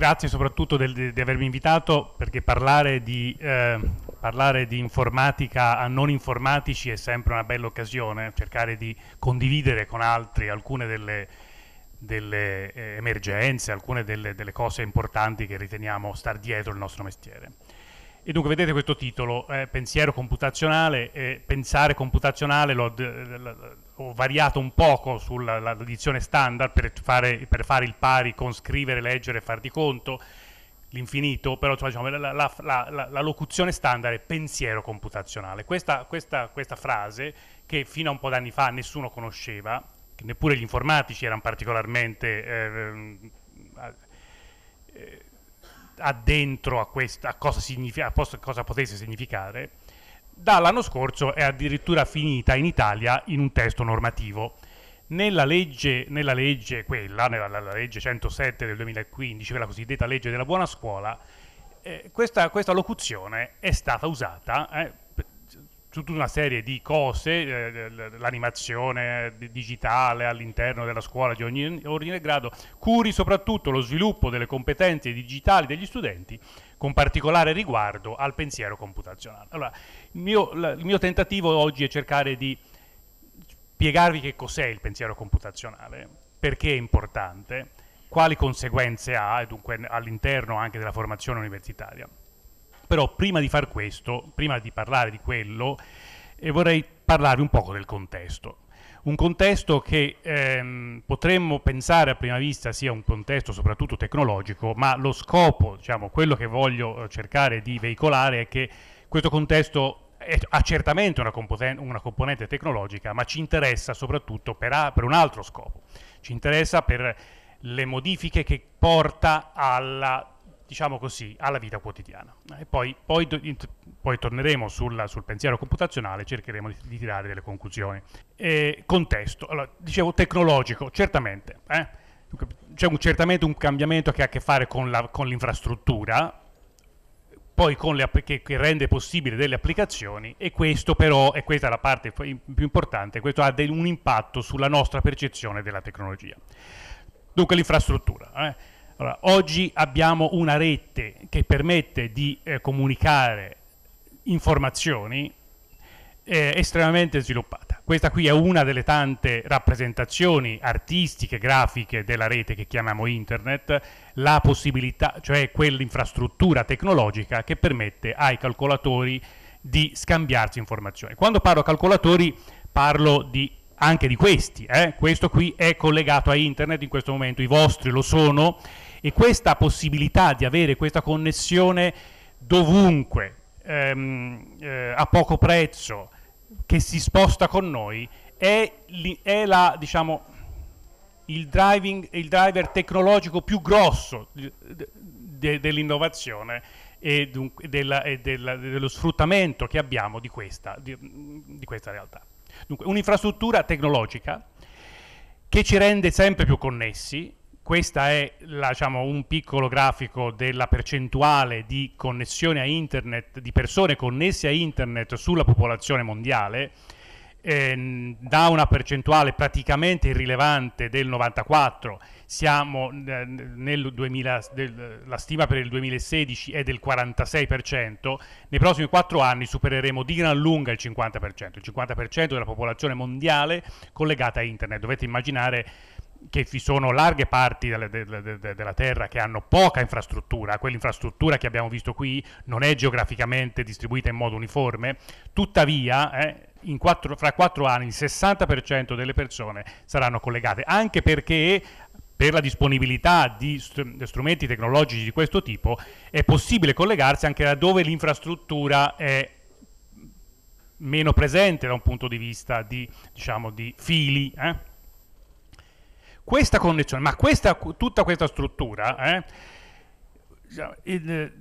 grazie soprattutto del, di avermi invitato perché parlare di, eh, parlare di, informatica a non informatici è sempre una bella occasione, cercare di condividere con altri alcune delle, delle eh, emergenze, alcune delle, delle cose importanti che riteniamo star dietro il nostro mestiere. E dunque vedete questo titolo, eh, pensiero computazionale, eh, pensare computazionale, l'ho, variato un poco sulla dizione standard per fare, per fare, il pari con scrivere, leggere e far di conto, l'infinito, però diciamo, la, la, la, la, locuzione standard è pensiero computazionale. Questa, questa, questa frase, che fino a un po' d'anni fa nessuno conosceva, neppure gli informatici erano particolarmente... Eh, addentro a, questa, a, cosa, a cosa potesse significare, dall'anno scorso è addirittura finita in Italia in un testo normativo. Nella legge, nella legge, quella, nella, legge 107 del 2015, la cosiddetta legge della buona scuola, eh, questa, questa, locuzione è stata usata eh, su tutta una serie di cose, eh, l'animazione digitale all'interno della scuola di ogni ordine e grado, curi soprattutto lo sviluppo delle competenze digitali degli studenti con particolare riguardo al pensiero computazionale. Allora, il mio, il mio tentativo oggi è cercare di spiegarvi che cos'è il pensiero computazionale, perché è importante, quali conseguenze ha, e dunque all'interno anche della formazione universitaria però prima di far questo, prima di parlare di quello, eh, vorrei parlarvi un poco del contesto. Un contesto che ehm, potremmo pensare a prima vista sia un contesto soprattutto tecnologico, ma lo scopo, diciamo, quello che voglio eh, cercare di veicolare è che questo contesto ha certamente una componente, una componente, tecnologica, ma ci interessa soprattutto per, a, per, un altro scopo. Ci interessa per le modifiche che porta alla diciamo così, alla vita quotidiana. E poi, poi, poi torneremo sulla, sul pensiero computazionale, cercheremo di, di tirare delle conclusioni. E contesto, allora, dicevo tecnologico, certamente, eh? c'è un, certamente un cambiamento che ha a che fare con, la, con l'infrastruttura, poi che, che, rende possibile delle applicazioni e questo però, e questa è la parte più importante, questo ha de, un impatto sulla nostra percezione della tecnologia. Dunque l'infrastruttura. Eh? Allora, oggi abbiamo una rete che permette di eh, comunicare informazioni eh, estremamente sviluppata. Questa qui è una delle tante rappresentazioni artistiche, grafiche della rete che chiamiamo internet, la possibilità, cioè quell'infrastruttura tecnologica che permette ai calcolatori di scambiarsi informazioni. Quando parlo calcolatori parlo di anche di questi. Eh? Questo qui è collegato a internet in questo momento, i vostri lo sono e questa possibilità di avere questa connessione dovunque, ehm, eh, a poco prezzo, che si sposta con noi, è, è la, diciamo, il, driving, il, driver tecnologico più grosso de, de, dell'innovazione e, dunque, della, e della, dello sfruttamento che abbiamo di questa, di, di questa realtà. Dunque, un'infrastruttura tecnologica che ci rende sempre più connessi, questo è diciamo, un piccolo grafico della percentuale di connessione a internet, di persone connesse a internet sulla popolazione mondiale, eh, da una percentuale praticamente irrilevante del 94, siamo nel 2000, del, la stima per il 2016 è del 46%, nei prossimi 4 anni supereremo di gran lunga il 50%, il 50% della popolazione mondiale collegata a internet. Dovete immaginare che vi sono larghe parti della, della, della Terra che hanno poca infrastruttura, quell'infrastruttura che abbiamo visto qui non è geograficamente distribuita in modo uniforme, tuttavia eh, quattro, fra quattro anni il 60% delle persone saranno collegate, anche perché per la disponibilità di strumenti tecnologici di questo tipo è possibile collegarsi anche laddove l'infrastruttura è meno presente da un punto di vista di, diciamo, di fili. Eh? questa connessione, ma questa, tutta questa struttura, eh, il,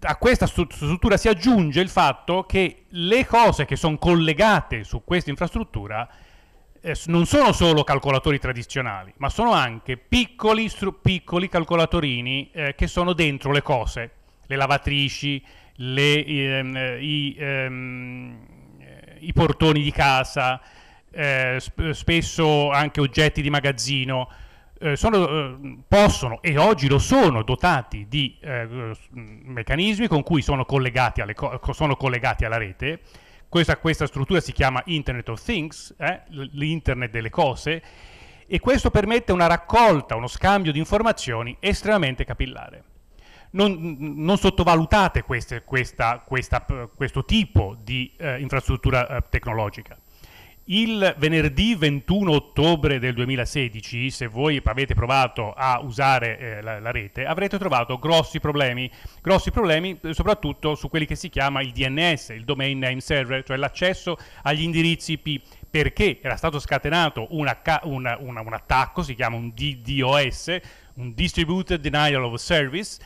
a questa struttura si aggiunge il fatto che le cose che sono collegate su questa infrastruttura eh, non sono solo calcolatori tradizionali, ma sono anche piccoli, piccoli calcolatorini eh, che sono dentro le cose, le lavatrici, le, ehm, i, ehm, i portoni di casa, eh, spesso anche oggetti di magazzino, eh, sono, eh, possono e oggi lo sono dotati di eh, meccanismi con cui sono collegati, alle, sono collegati alla rete. Questa, questa, struttura si chiama Internet of Things, l'internet delle cose, e questo permette una raccolta, uno scambio di informazioni estremamente capillare. Non, non, sottovalutate queste, questa, questa, questo tipo di eh, infrastruttura eh, tecnologica. Il venerdì 21 ottobre del 2016, se voi avete provato a usare eh, la, la, rete, avrete trovato grossi problemi, grossi problemi eh, soprattutto su quelli che si chiama il DNS, il Domain Name Server, cioè l'accesso agli indirizzi IP, perché era stato scatenato una, una, una, un attacco, si chiama un DDoS, un Distributed Denial of Service,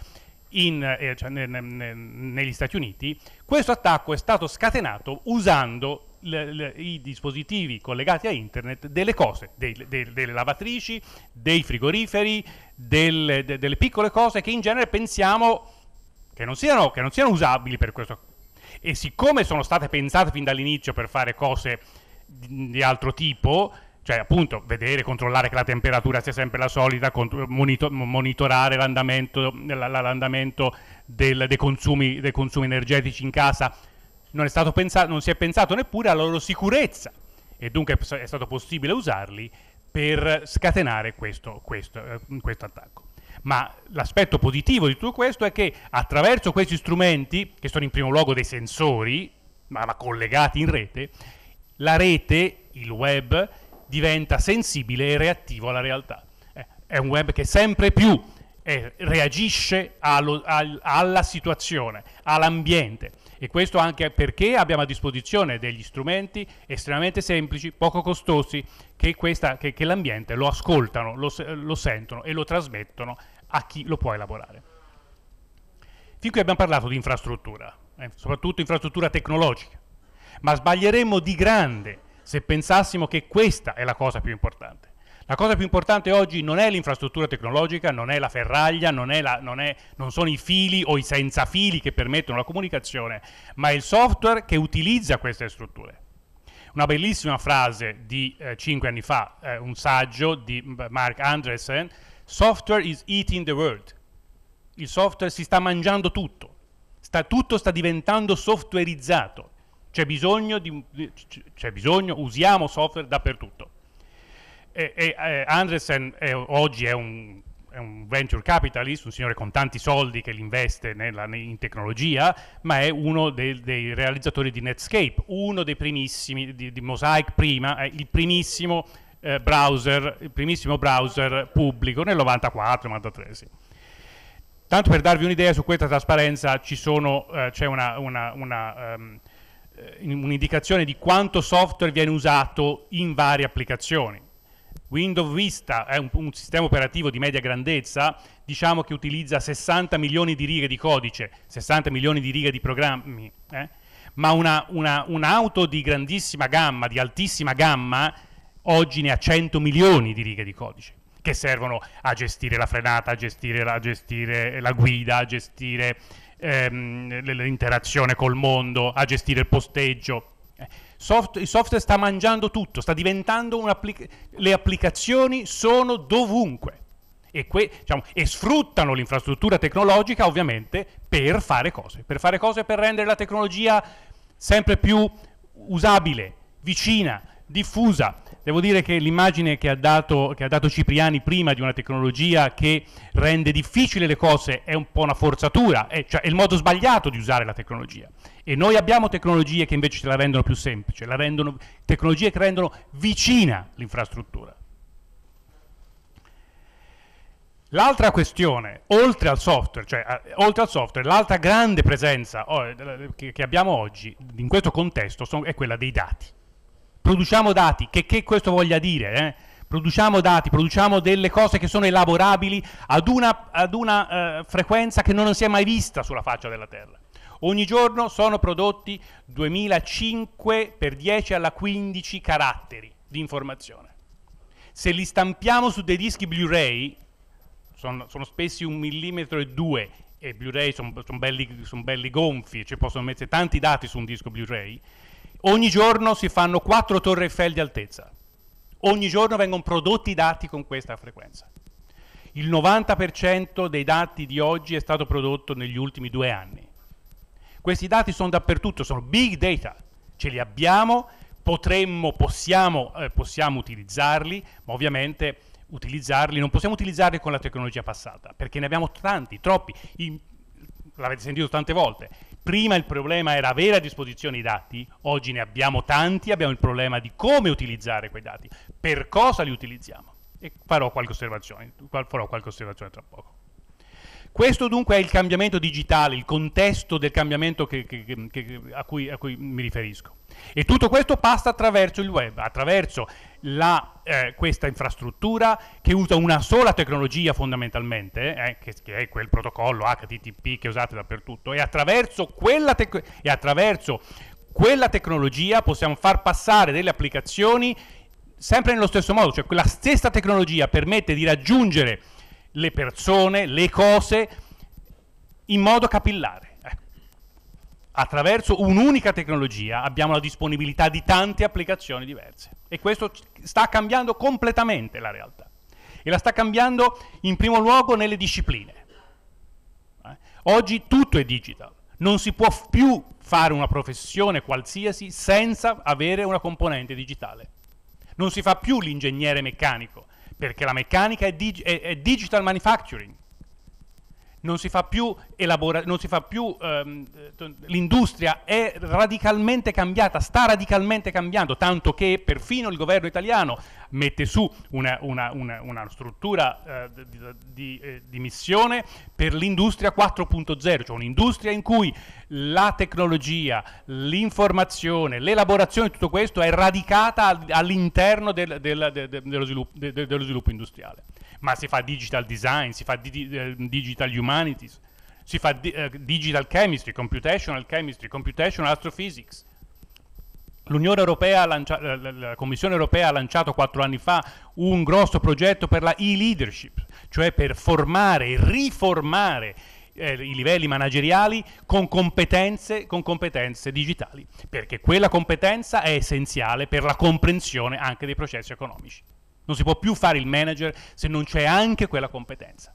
in, eh, cioè, ne, ne, ne, negli Stati Uniti. Questo attacco è stato scatenato usando le, le, i dispositivi collegati a internet delle cose, dei, dei, delle lavatrici, dei frigoriferi, delle, de, delle, piccole cose che in genere pensiamo che non, siano, che non siano usabili per questo. E siccome sono state pensate fin dall'inizio per fare cose di, di altro tipo, cioè appunto vedere, controllare che la temperatura sia sempre la solita, monitor- monitorare l'andamento, l'andamento del, dei, consumi, dei, consumi, energetici in casa, non, pensato, non si è pensato neppure alla loro sicurezza e dunque è stato possibile usarli per scatenare questo, questo, eh, questo attacco. Ma l'aspetto positivo di tutto questo è che attraverso questi strumenti, che sono in primo luogo dei sensori, ma, collegati in rete, la rete, il web, diventa sensibile e reattivo alla realtà. Eh, è un web che sempre più eh, reagisce allo, al, alla situazione, all'ambiente e questo anche perché abbiamo a disposizione degli strumenti estremamente semplici, poco costosi, che, questa, che, che l'ambiente lo ascoltano, lo, lo sentono e lo trasmettono a chi lo può elaborare. Fin qui abbiamo parlato di infrastruttura, eh, soprattutto infrastruttura tecnologica, ma sbaglieremmo di grande se pensassimo che questa è la cosa più importante. La cosa più importante oggi non è l'infrastruttura tecnologica, non è la ferraglia, non, è la, non, è, non sono i fili o i senza fili che permettono la comunicazione, ma è il software che utilizza queste strutture. Una bellissima frase di eh, cinque anni fa, eh, un saggio di mm, Mark Andresen, software is eating the world. Il software si sta mangiando tutto, sta, tutto sta diventando softwareizzato. C'è bisogno, di, c'è bisogno, usiamo software dappertutto. E, e, e Andresen è, eh, oggi è un, è un, venture capitalist, un signore con tanti soldi che li investe nella, in tecnologia, ma è uno dei, dei, realizzatori di Netscape, uno dei primissimi, di, di Mosaic prima, è il primissimo eh, browser, il primissimo browser pubblico nel 94-93. Sì. Tanto per darvi un'idea su questa trasparenza sono, eh, c'è una, una, una, um, un'indicazione di quanto software viene usato in varie applicazioni Windows Vista è un, un, sistema operativo di media grandezza, diciamo che utilizza 60 milioni di righe di codice, 60 milioni di righe di programmi, eh? ma un'auto di grandissima gamma, di altissima gamma, oggi ne ha 100 milioni di righe di codice che servono a gestire la frenata, a gestire la, a gestire la guida, a gestire ehm, l'interazione col mondo, a gestire il posteggio. Eh? Soft, il software sta mangiando tutto, sta diventando un'applica- le applicazioni sono dovunque e, que- diciamo, e sfruttano l'infrastruttura tecnologica ovviamente per fare cose, per fare cose per rendere la tecnologia sempre più usabile, vicina, diffusa. Devo dire che l'immagine che ha, dato, che ha, dato, Cipriani prima di una tecnologia che rende difficile le cose è un po' una forzatura, è, eh, cioè è il modo sbagliato di usare la tecnologia. E noi abbiamo tecnologie che invece ce la rendono più semplice, rendono, tecnologie che rendono vicina l'infrastruttura. L'altra questione, oltre al software, cioè eh, oltre al software, l'altra grande presenza oh, eh, eh, che abbiamo oggi in questo contesto sono, è quella dei dati. Produciamo dati, che, che questo voglia dire? Eh? Produciamo dati, produciamo delle cose che sono elaborabili ad una, ad una eh, frequenza che non si è mai vista sulla faccia della Terra. Ogni giorno sono prodotti 2005 per 10 alla 15 caratteri di informazione. Se li stampiamo su dei dischi Blu-ray, sono, sono, spessi un millimetro e due, e Blu-ray sono son belli, son belli gonfi, ci cioè possono mettere tanti dati su un disco Blu-ray, ogni giorno si fanno quattro torre Eiffel di altezza. Ogni giorno vengono prodotti dati con questa frequenza. Il 90% dei dati di oggi è stato prodotto negli ultimi due anni. Questi dati sono dappertutto, sono big data, ce li abbiamo, potremmo, possiamo, eh, possiamo utilizzarli, ma ovviamente utilizzarli, non possiamo utilizzarli con la tecnologia passata, perché ne abbiamo tanti, troppi, l'avete sentito tante volte, prima il problema era avere a disposizione i dati, oggi ne abbiamo tanti, abbiamo il problema di come utilizzare quei dati, per cosa li utilizziamo. E farò qualche osservazione, farò qualche osservazione tra poco. Questo dunque è il cambiamento digitale, il contesto del cambiamento che, che, che, a, cui, a, cui, mi riferisco. E tutto questo passa attraverso il web, attraverso la, eh, questa infrastruttura che usa una sola tecnologia fondamentalmente, eh, che, che, è quel protocollo HTTP che usate dappertutto, e attraverso quella, tec e attraverso quella tecnologia possiamo far passare delle applicazioni sempre nello stesso modo, cioè la stessa tecnologia permette di raggiungere le persone, le cose, in modo capillare. Eh. Attraverso un'unica tecnologia abbiamo la disponibilità di tante applicazioni diverse e questo sta cambiando completamente la realtà e la sta cambiando in primo luogo nelle discipline. Eh. Oggi tutto è digital, non si può più fare una professione qualsiasi senza avere una componente digitale. Non si fa più l'ingegnere meccanico perché la meccanica è, dig è, è digital manufacturing, non si fa più, non si fa più ehm, l'industria è radicalmente cambiata, sta radicalmente cambiando, tanto che perfino il governo italiano mette su una, una, una, una struttura eh, di, di, eh, di, missione per l'industria 4.0, cioè un'industria in cui la tecnologia, l'informazione, l'elaborazione di tutto questo è radicata all'interno del, del, del, dello, sviluppo, dello, sviluppo, industriale. Ma si fa digital design, si fa di, eh, digital humanities, si fa eh, digital chemistry, computational chemistry, computational astrophysics L'Unione Europea, la Commissione europea ha lanciato quattro anni fa un grosso progetto per la e-leadership, cioè per formare e riformare eh, i livelli manageriali con competenze, con competenze digitali, perché quella competenza è essenziale per la comprensione anche dei processi economici. Non si può più fare il manager se non c'è anche quella competenza.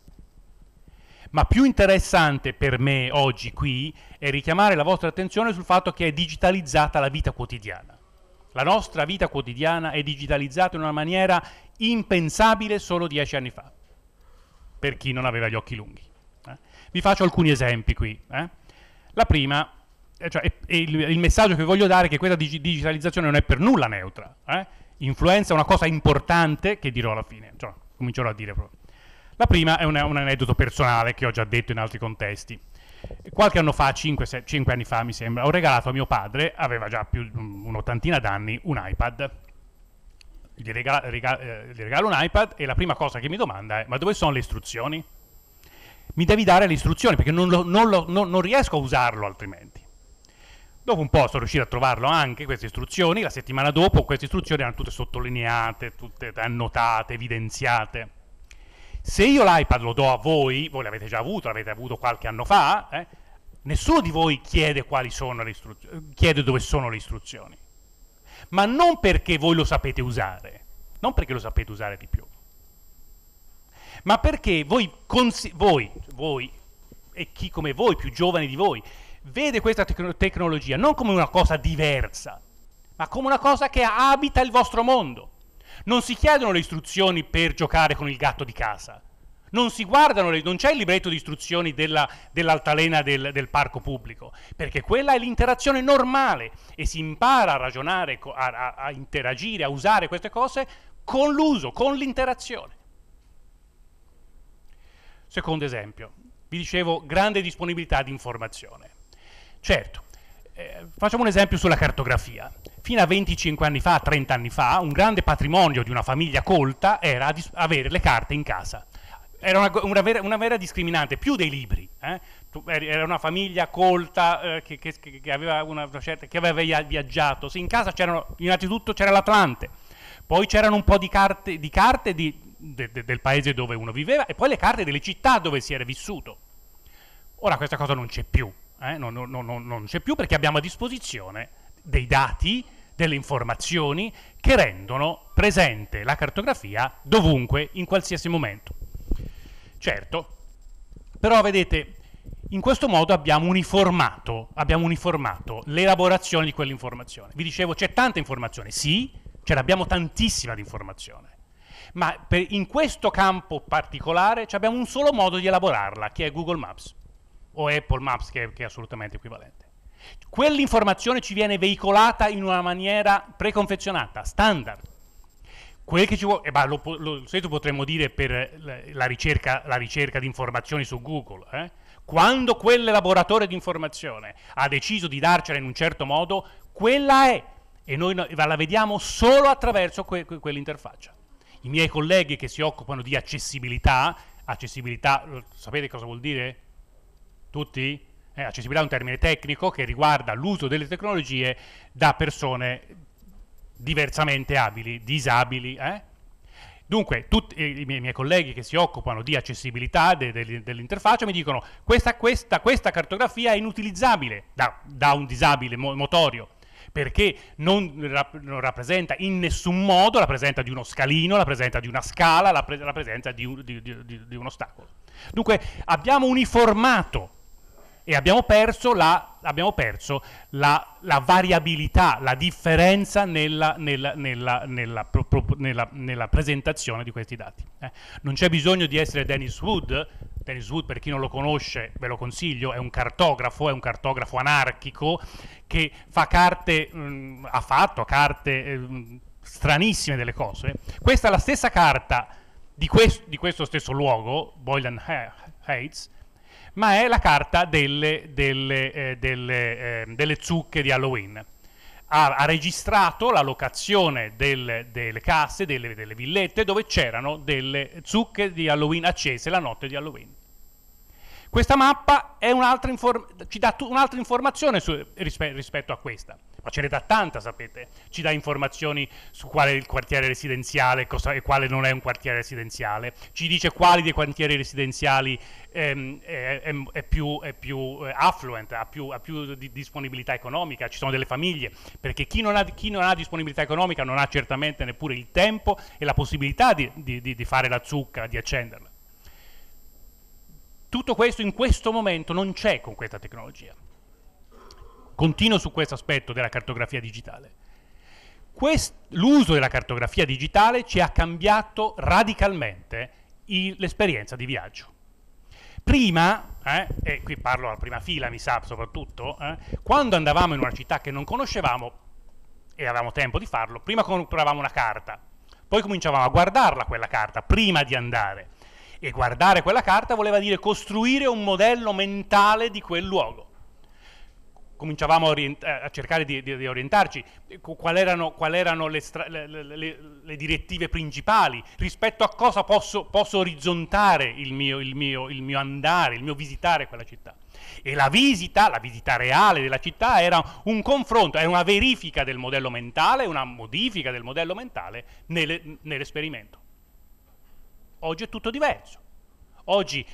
Ma più interessante per me oggi qui è richiamare la vostra attenzione sul fatto che è digitalizzata la vita quotidiana. La nostra vita quotidiana è digitalizzata in una maniera impensabile solo dieci anni fa, per chi non aveva gli occhi lunghi. Eh? Vi faccio alcuni esempi qui. Eh? La prima, eh, cioè, è, è il, il, messaggio che voglio dare è che questa dig- digitalizzazione non è per nulla neutra. Eh? Influenza una cosa importante che dirò alla fine, cioè, comincerò a dire proprio. La prima è un, un aneddoto personale che ho già detto in altri contesti. Qualche anno fa, 5, 6, 5 anni fa mi sembra, ho regalato a mio padre, aveva già più mm, un'ottantina d'anni, un iPad. Gli, regala, regala, eh, gli regalo un iPad e la prima cosa che mi domanda è ma dove sono le istruzioni? Mi devi dare le istruzioni perché non, lo, non, lo, non, non riesco a usarlo altrimenti. Dopo un po' sono riuscito a trovarlo anche, queste istruzioni, la settimana dopo queste istruzioni erano tutte sottolineate, tutte annotate, evidenziate. Se io l'iPad lo do a voi, voi l'avete già avuto, l'avete avuto qualche anno fa, eh, nessuno di voi chiede, chiede dove sono le istruzioni. Ma non perché voi lo sapete usare, non perché lo sapete usare di più, ma perché voi, voi, voi e chi come voi, più giovani di voi, vede questa tec tecnologia non come una cosa diversa, ma come una cosa che abita il vostro mondo. Non si chiedono le istruzioni per giocare con il gatto di casa. Non si guardano, le, non c'è il libretto di istruzioni della, dell'altalena del, del, parco pubblico, perché quella è l'interazione normale e si impara a ragionare, a, a, a interagire, a usare queste cose con l'uso, con l'interazione. Secondo esempio, vi dicevo grande disponibilità di informazione. Certo, eh, facciamo un esempio sulla cartografia. Fino a 25 anni fa, 30 anni fa, un grande patrimonio di una famiglia colta era avere le carte in casa. Era una, una, vera, una vera, discriminante, più dei libri. Eh? era una famiglia colta eh, che, che, che, aveva una certa, che aveva viaggiato. Sì, in casa c'erano, innanzitutto c'era l'Atlante, poi c'erano un po' di carte, di carte di, de, de, del paese dove uno viveva e poi le carte delle città dove si era vissuto. Ora questa cosa non c'è più eh, non, non, non, non c'è più perché abbiamo a disposizione dei dati, delle informazioni che rendono presente la cartografia dovunque, in qualsiasi momento. Certo, però vedete, in questo modo abbiamo uniformato, uniformato l'elaborazione di quell'informazione. Vi dicevo, c'è tanta informazione, sì, ce l'abbiamo tantissima di informazione, ma per, in questo campo particolare abbiamo un solo modo di elaborarla, che è Google Maps o Apple Maps che, che è assolutamente equivalente. Quell'informazione ci viene veicolata in una maniera preconfezionata, standard. Quel che ci vuole, eh, bah, lo, lo, lo potremmo dire per la, ricerca, la, ricerca, di informazioni su Google. Eh? Quando quell'elaboratore di informazione ha deciso di darcela in un certo modo, quella è e noi la vediamo solo attraverso que, que, quell'interfaccia. I miei colleghi che si occupano di accessibilità, accessibilità, sapete cosa vuol dire? Tutti? Eh, accessibilità è un termine tecnico che riguarda l'uso delle tecnologie da persone diversamente abili, disabili. Eh? Dunque, tutti eh, i miei colleghi che si occupano di accessibilità de, de, dell'interfaccia mi dicono questa, questa, questa cartografia è inutilizzabile da, da un disabile motorio perché non, rap non, rappresenta in nessun modo la presenza di uno scalino, la presenza di una scala, la, pre la presenza di, un, di, di, di un ostacolo. Dunque abbiamo uniformato e abbiamo perso la, abbiamo perso la, la variabilità, la differenza nella, nella, nella, nella, presentazione di questi dati. Eh? Non c'è bisogno di essere Dennis Wood, Dennis Wood per chi non lo conosce ve lo consiglio, è un cartografo, è un cartografo anarchico che fa carte, mh, mm, ha fatto carte mh, mm, stranissime delle cose. Questa è la stessa carta di, quest, di questo stesso luogo, Boylan Heights, ma è la carta delle, delle, eh, delle, eh, delle zucche di Halloween. Ha, ha registrato la locazione del, delle casse, delle, delle villette dove c'erano delle zucche di Halloween accese la notte di Halloween. Questa mappa ci dà un'altra informazione su, rispe rispetto a questa ma ce ne dà tanta, sapete, ci dà informazioni su quale è il quartiere residenziale cosa, e quale non è un quartiere residenziale, ci dice quali dei quartieri residenziali ehm, è, è, è, più, è più eh, affluent, ha più, ha più di disponibilità economica, ci sono delle famiglie, perché chi non, ha, chi non, ha, disponibilità economica non ha certamente neppure il tempo e la possibilità di, di, di fare la zucca, di accenderla. Tutto questo in questo momento non c'è con questa tecnologia. Continuo su questo aspetto della cartografia digitale. l'uso della cartografia digitale ci ha cambiato radicalmente l'esperienza di viaggio. Prima, eh, e qui parlo alla prima fila mi sa soprattutto, eh, quando andavamo in una città che non conoscevamo e avevamo tempo di farlo, prima compravamo una carta, poi cominciavamo a guardarla quella carta prima di andare e guardare quella carta voleva dire costruire un modello mentale di quel luogo cominciavamo a, orient- eh, a cercare di, di, di orientarci, quali erano, qual erano le, stra- le, le, le, direttive principali, rispetto a cosa posso, posso orizzontare il mio, il, mio, il mio, andare, il mio visitare quella città. E la visita, la visita reale della città era un confronto, era una verifica del modello mentale, una modifica del modello mentale nelle, nell'esperimento. Oggi è tutto diverso. Oggi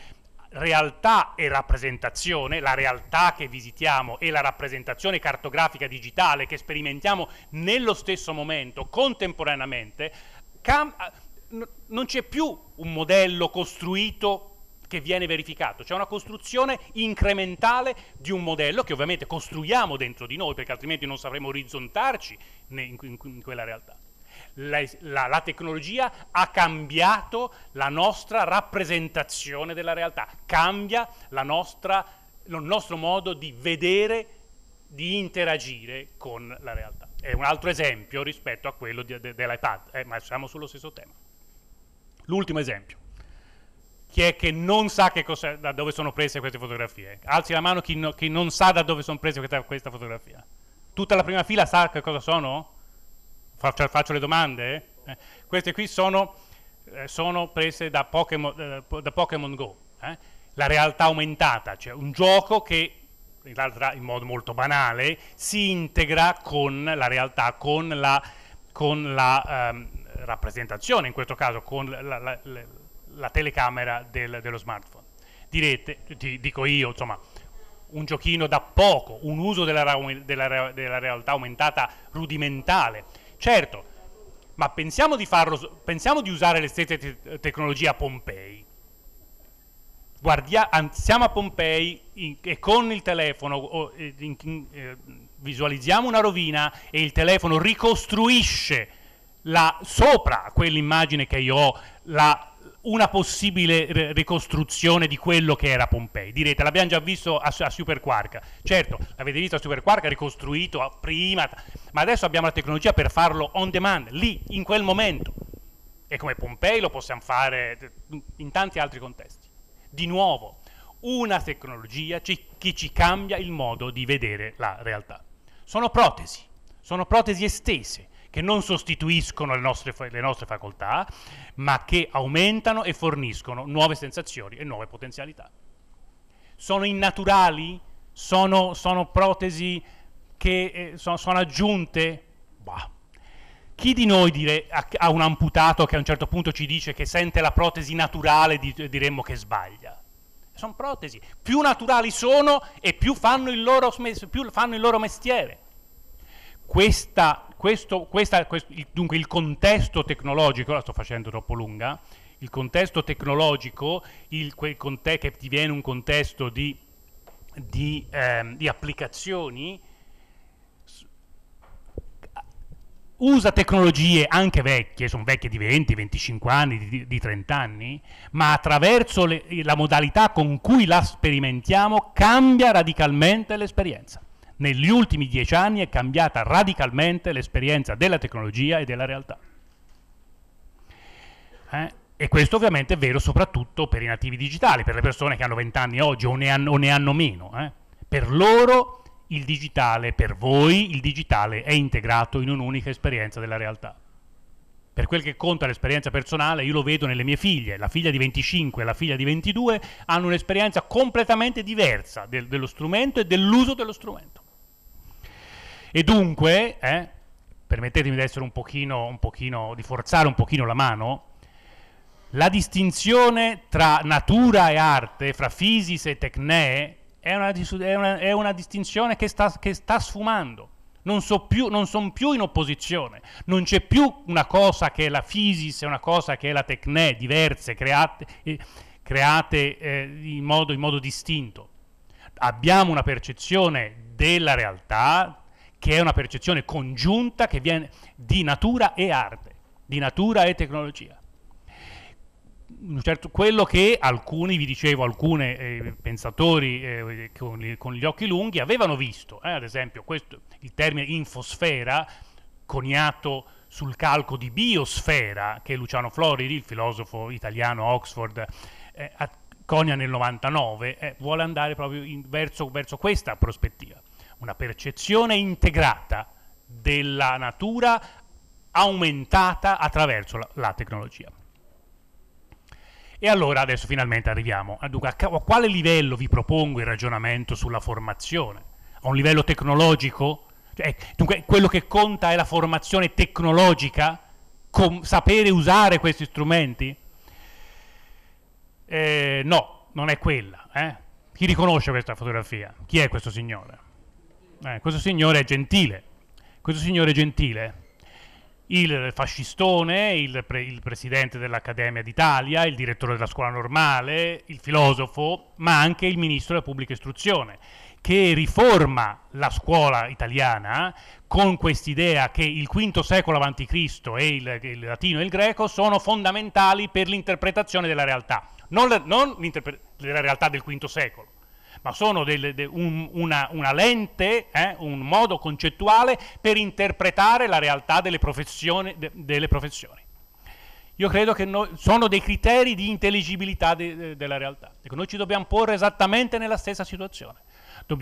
realtà e rappresentazione, la realtà che visitiamo e la rappresentazione cartografica digitale che sperimentiamo nello stesso momento, contemporaneamente, non c'è più un modello costruito che viene verificato, c'è una costruzione incrementale di un modello che ovviamente costruiamo dentro di noi perché altrimenti non sapremo orizzontarci in, quella realtà la, la, la tecnologia ha cambiato la nostra rappresentazione della realtà, cambia nostra, il nostro modo di vedere, di interagire con la realtà. È un altro esempio rispetto a quello de, dell'iPad, eh, ma siamo sullo stesso tema. L'ultimo esempio. Chi è che non sa che da dove sono prese queste fotografie? Alzi la mano chi, no, chi non sa da dove sono prese questa, questa fotografia. Tutta la prima fila sa che cosa sono? faccio, faccio le domande? Eh? Queste qui sono, eh, sono prese da Pokémon, eh, da Pokémon Go, eh? la realtà aumentata, cioè un gioco che in, in modo molto banale si integra con la realtà, con la, con la ehm, rappresentazione, in questo caso con la, la, la telecamera del, dello smartphone. Direte, ti dico io, insomma, un giochino da poco, un uso della, della, della realtà aumentata rudimentale certo, ma pensiamo di, farlo, pensiamo di usare le stesse te- tecnologie a Pompei. Guardia, siamo a Pompei in, e con il telefono o, in, in, eh, visualizziamo una rovina e il telefono ricostruisce la, sopra quell'immagine che io ho la una possibile ricostruzione di quello che era Pompei. Direte, l'abbiamo già visto a, a Superquark. Certo, l'avete visto a Superquark, ricostruito prima, ma adesso abbiamo la tecnologia per farlo on demand, lì, in quel momento. E come Pompei lo possiamo fare in tanti altri contesti. Di nuovo, una tecnologia ci, che ci cambia il modo di vedere la realtà. Sono protesi, sono protesi estese, che non sostituiscono le nostre, le nostre facoltà, ma che aumentano e forniscono nuove sensazioni e nuove potenzialità. Sono innaturali? Sono, sono protesi che eh, sono, sono, aggiunte? Bah. Chi di noi dire, ha, ha, un amputato che a un certo punto ci dice che sente la protesi naturale, di, diremmo che sbaglia? Sono protesi. Più naturali sono e più fanno il loro, più fanno il loro mestiere questa, questo, questa, questo, il, dunque il contesto tecnologico, la sto facendo troppo lunga, il contesto tecnologico, il, conte- che diviene un contesto di, di, ehm, di applicazioni, usa tecnologie anche vecchie, sono vecchie di 20, 25 anni, di, di 30 anni, ma attraverso le, la modalità con cui la sperimentiamo cambia radicalmente l'esperienza negli ultimi dieci anni è cambiata radicalmente l'esperienza della tecnologia e della realtà. Eh? E questo ovviamente è vero soprattutto per i nativi digitali, per le persone che hanno vent'anni oggi o ne hanno, o ne hanno meno. Eh? Per loro il digitale, per voi il digitale è integrato in un'unica esperienza della realtà. Per quel che conta l'esperienza personale, io lo vedo nelle mie figlie, la figlia di 25 e la figlia di 22 hanno un'esperienza completamente diversa del, dello strumento e dell'uso dello strumento. E dunque, eh, permettetemi di essere un pochino, un pochino, di forzare un pochino la mano, la distinzione tra natura e arte, fra fisis e tecne, è una, è è una distinzione che sta, che sta sfumando. Non, so più, non sono più in opposizione, non c'è più una cosa che è la fisis e una cosa che è la tecne, diverse, create, eh, create eh, in, modo, in modo distinto. Abbiamo una percezione della realtà, che è una percezione congiunta che viene di natura e arte, di natura e tecnologia. Certo, quello che alcuni, vi dicevo, alcuni eh, pensatori eh, con, con, gli occhi lunghi avevano visto, eh, ad esempio questo, il termine infosfera, coniato sul calco di biosfera che Luciano Floridi, il filosofo italiano a Oxford, eh, conia nel 99, eh, vuole andare proprio in, verso, verso questa prospettiva una percezione integrata della natura aumentata attraverso la, la tecnologia. E allora adesso finalmente arriviamo a, a, a quale livello vi propongo il ragionamento sulla formazione? A un livello tecnologico? Cioè, eh, dunque, quello che conta è la formazione tecnologica? Com sapere usare questi strumenti? Eh, no, non è quella. Eh? Chi riconosce questa fotografia? Chi è questo signore? eh, questo signore è gentile, questo signore è gentile, il fascistone, il, pre il presidente dell'Accademia d'Italia, il direttore della scuola normale, il filosofo, ma anche il ministro della pubblica istruzione, che riforma la scuola italiana con quest'idea che il V secolo a.C. e il, il, latino e il greco sono fondamentali per l'interpretazione della realtà, non, la, non della realtà del V secolo, ma sono delle, de, un, una, una, lente, eh, un modo concettuale per interpretare la realtà delle professioni. De, delle professioni. Io credo che no, sono dei criteri di intelligibilità de, della realtà. Ecco, noi ci dobbiamo porre esattamente nella stessa situazione.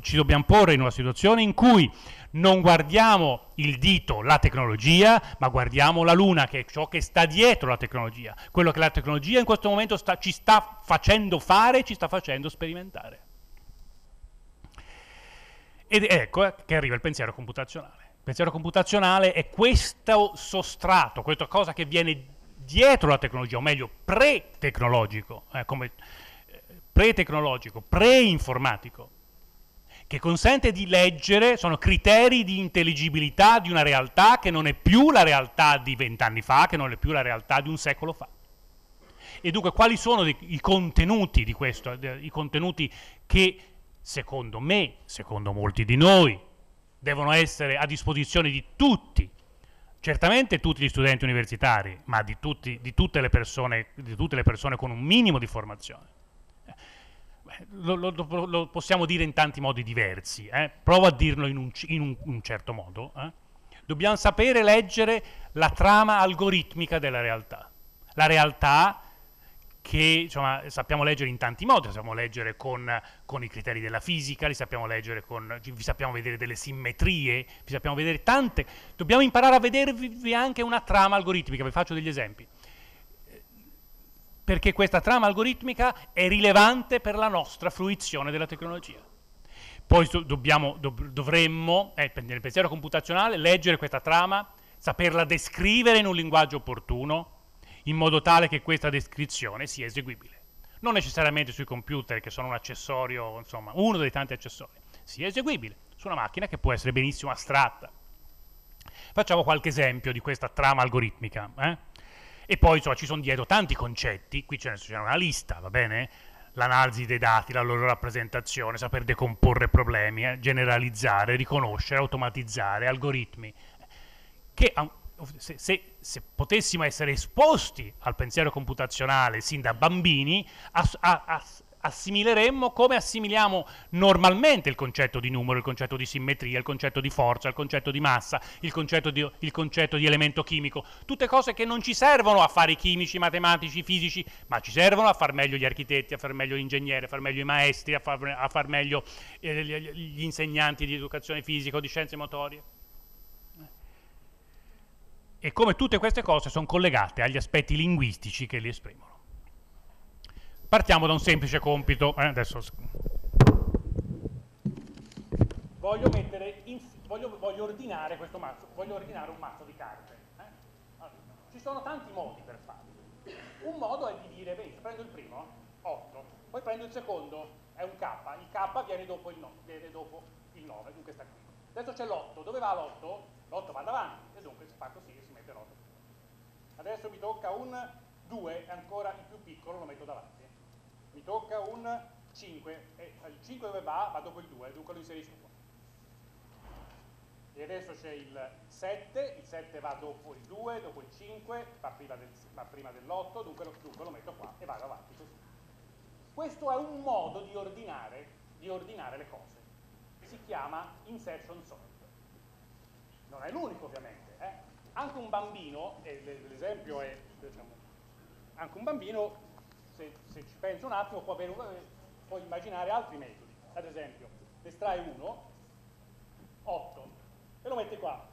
ci dobbiamo porre in una situazione in cui non guardiamo il dito, la tecnologia, ma guardiamo la luna, che è ciò che sta dietro la tecnologia, quello che la tecnologia in questo momento sta, ci sta facendo fare, e ci sta facendo sperimentare. Ed ecco eh, che arriva il pensiero computazionale. Il pensiero computazionale è questo sostrato, questa cosa che viene dietro la tecnologia, o meglio, pre-tecnologico, eh, come, eh, pre-tecnologico, pre-informatico, che consente di leggere, sono criteri di intelligibilità di una realtà che non è più la realtà di vent'anni fa, che non è più la realtà di un secolo fa. E dunque quali sono i contenuti di questo, i contenuti che secondo me, secondo molti di noi, devono essere a disposizione di tutti, certamente tutti gli studenti universitari, ma di, tutti, di, tutte, le persone, di tutte, le persone, con un minimo di formazione. Eh, lo, lo, lo possiamo dire in tanti modi diversi, eh? provo a dirlo in un, in un, un certo modo. Eh? Dobbiamo sapere leggere la trama algoritmica della realtà. La realtà che insomma, sappiamo leggere in tanti modi, li sappiamo leggere con, con, i criteri della fisica, li sappiamo leggere con, vi sappiamo vedere delle simmetrie, vi sappiamo vedere tante, dobbiamo imparare a vedervi anche una trama algoritmica, vi faccio degli esempi, perché questa trama algoritmica è rilevante per la nostra fruizione della tecnologia. Poi dobbiamo, dovremmo, eh, nel pensiero computazionale, leggere questa trama, saperla descrivere in un linguaggio opportuno, in modo tale che questa descrizione sia eseguibile. Non necessariamente sui computer, che sono un accessorio, insomma, uno dei tanti accessori, sia eseguibile su una macchina che può essere benissimo astratta. Facciamo qualche esempio di questa trama algoritmica. Eh? E poi insomma, ci sono dietro tanti concetti, qui c'è una lista, va bene? L'analisi dei dati, la loro rappresentazione, saper decomporre problemi, eh? generalizzare, riconoscere, automatizzare, algoritmi, che se, se, se, potessimo essere esposti al pensiero computazionale sin da bambini, ass, a, ass, assimileremmo come assimiliamo normalmente il concetto di numero, il concetto di simmetria, il concetto di forza, il concetto di massa, il concetto di, il concetto di, elemento chimico, tutte cose che non ci servono a fare i chimici, i matematici, i fisici, ma ci servono a far meglio gli architetti, a far meglio gli ingegneri, a far meglio i maestri, a far, a far meglio eh, gli insegnanti di educazione fisica o di scienze motorie e come tutte queste cose sono collegate agli aspetti linguistici che li esprimono. Partiamo da un semplice compito. Eh, adesso... voglio, in, voglio, voglio, ordinare mazzo, voglio, ordinare un mazzo di carte. Eh? Allora, ci sono tanti modi per farlo. Un modo è di dire, beh, prendo il primo, 8, poi prendo il secondo, è un K, il K viene dopo il 9, no, dunque sta qui. Adesso c'è l'8, dove va l'8? L'8 va davanti, e dunque si fa così, adesso mi tocca un 2, ancora il più piccolo lo metto davanti, mi tocca un 5, e il 5 dove va? Va dopo il 2, dunque lo inserisco qua. E adesso c'è il 7, il 7 va dopo il 2, dopo il 5, va prima, del, va prima dell'8, dunque lo, dunque lo metto qua e vado avanti così. Questo è un modo di ordinare, di ordinare le cose, si chiama insertion sort. Non è l'unico ovviamente, eh? anche un bambino, e l'esempio è, diciamo, anche un bambino, se, se ci pensa un attimo, può, avere, può, immaginare altri metodi. Ad esempio, ne estrae uno, 8, e lo mette qua,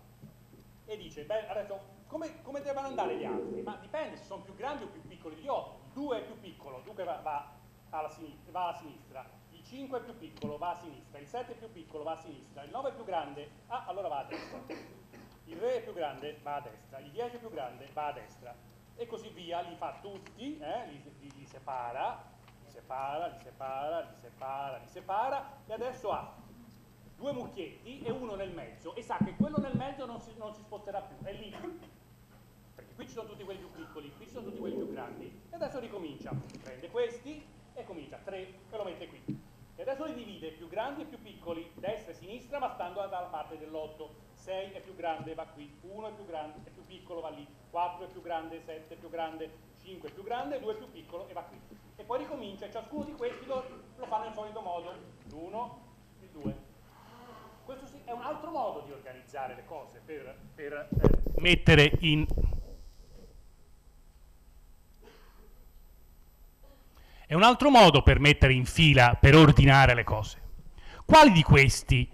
e dice, beh, adesso, come, come devono andare gli altri? Ma dipende se sono più grandi o più piccoli di 8. Il 2 è più piccolo, dunque va, va, alla sinistra, va alla sinistra. Il 5 è più piccolo, va a sinistra. Il 7 è più piccolo, va a sinistra. Il 9 è più grande, ah, allora va a destra il re è più grande va a destra, il 10 è più grande va a destra e così via, li fa tutti, eh, li, li, li, separa, li separa, li separa, li separa, li separa e adesso ha due mucchietti e uno nel mezzo e sa che quello nel mezzo non si, non si sposterà più, è lì, perché qui ci sono tutti quelli più piccoli, qui ci sono tutti quelli più grandi e adesso ricomincia, prende questi e comincia, tre, e lo mette qui. E adesso li divide più grandi e più piccoli, destra e sinistra, ma stando dalla parte dell'otto 6 è più grande va qui, 1 è più grande, è più piccolo va lì, 4 è più grande, 7 è più grande, 5 è più grande, 2 è più piccolo e va qui. E poi ricomincia, e ciascuno di questi lo, lo fa nel solito modo, l'1, il 2. Questo è un altro modo di organizzare le cose per, per eh, mettere in... È un altro modo per mettere in fila, per ordinare le cose. Quali di questi